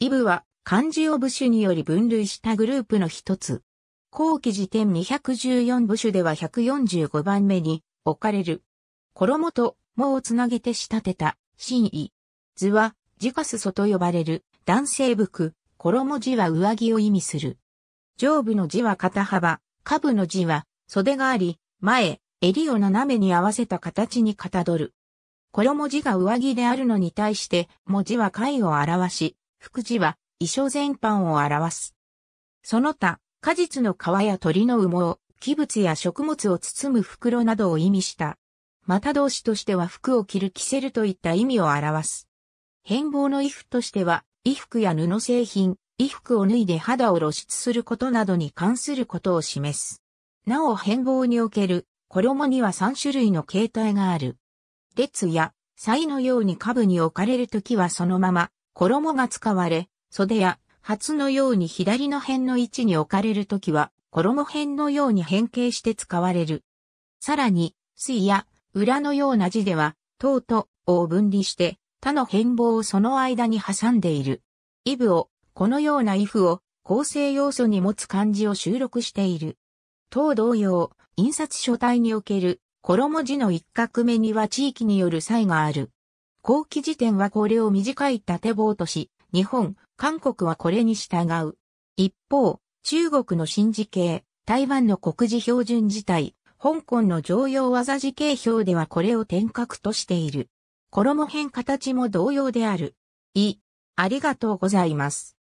イブは漢字を部首により分類したグループの一つ。後期辞典214部首では145番目に置かれる。衣と藻をつなげて仕立てた真意。図はジカスソと呼ばれる男性服、衣字は上着を意味する。上部の字は肩幅、下部の字は袖があり、前、襟を斜めに合わせた形にかたどる。衣字が上着であるのに対して、文字は貝を表し、福字は衣装全般を表す。その他、果実の皮や鳥の羽毛、器物や食物を包む袋などを意味した。また動詞としては服を着る着せるといった意味を表す。変貌の衣服としては、衣服や布製品、衣服を脱いで肌を露出することなどに関することを示す。なお変貌における衣には3種類の形態がある。列や、祭のように下部に置かれるときはそのまま、衣が使われ、袖や初のように左の辺の位置に置かれるときは、衣辺のように変形して使われる。さらに、水や裏のような字では、うとを分離して、他の変貌をその間に挟んでいる。イブを、このようなイフを構成要素に持つ漢字を収録している。当同様、印刷書体における衣字の一画目には地域による差異がある。後期辞典はこれを短い縦棒とし、日本、韓国はこれに従う。一方、中国の新字形、台湾の国字標準字体、香港の常用技字形表ではこれを点角としている。衣変形も同様である。い、ありがとうございます。